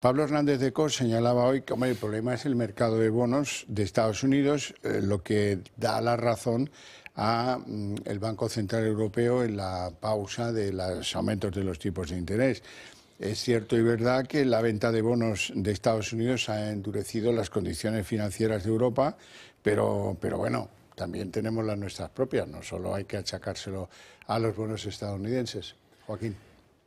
Pablo Hernández de Cos señalaba hoy que el problema es el mercado de bonos de Estados Unidos, eh, lo que da la razón a mm, el Banco Central Europeo en la pausa de los aumentos de los tipos de interés. Es cierto y verdad que la venta de bonos de Estados Unidos ha endurecido las condiciones financieras de Europa, pero, pero bueno, también tenemos las nuestras propias, no solo hay que achacárselo a los bonos estadounidenses. Joaquín.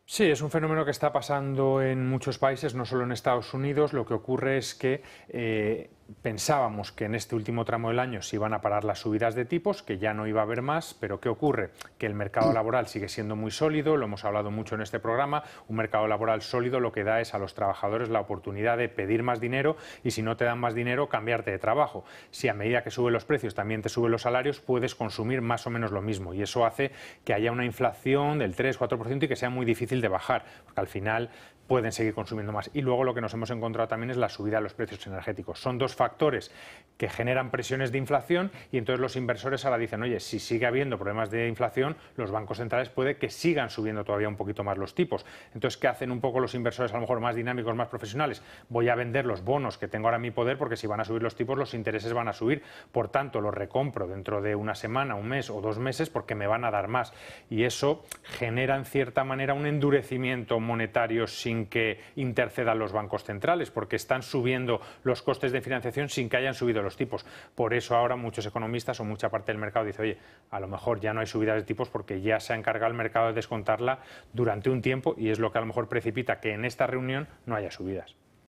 Sí, es un fenómeno que está pasando en muchos países, no solo en Estados Unidos. Lo que ocurre es que eh, pensábamos que en este último tramo del año se iban a parar las subidas de tipos, que ya no iba a haber más, pero ¿qué ocurre? Que el mercado laboral sigue siendo muy sólido, lo hemos hablado mucho en este programa, un mercado laboral sólido lo que da es a los trabajadores la oportunidad de pedir más dinero y si no te dan más dinero, cambiarte de trabajo. Si a medida que suben los precios también te suben los salarios, puedes consumir más o menos lo mismo y eso hace que haya una inflación del 3-4% y que sea muy difícil de bajar, porque al final pueden seguir consumiendo más. Y luego lo que nos hemos encontrado también es la subida de los precios energéticos. Son dos factores que generan presiones de inflación y entonces los inversores ahora dicen, oye, si sigue habiendo problemas de inflación, los bancos centrales puede que sigan subiendo todavía un poquito más los tipos. Entonces, ¿qué hacen un poco los inversores a lo mejor más dinámicos, más profesionales? Voy a vender los bonos que tengo ahora en mi poder porque si van a subir los tipos, los intereses van a subir. Por tanto, los recompro dentro de una semana, un mes o dos meses porque me van a dar más. Y eso genera en cierta manera un endurecimiento monetario sin que intercedan los bancos centrales porque están subiendo los costes de financiación sin que hayan subido los tipos. Por eso ahora muchos economistas o mucha parte del mercado dice, oye, a lo mejor ya no hay subidas de tipos porque ya se ha encargado el mercado de descontarla durante un tiempo y es lo que a lo mejor precipita que en esta reunión no haya subidas.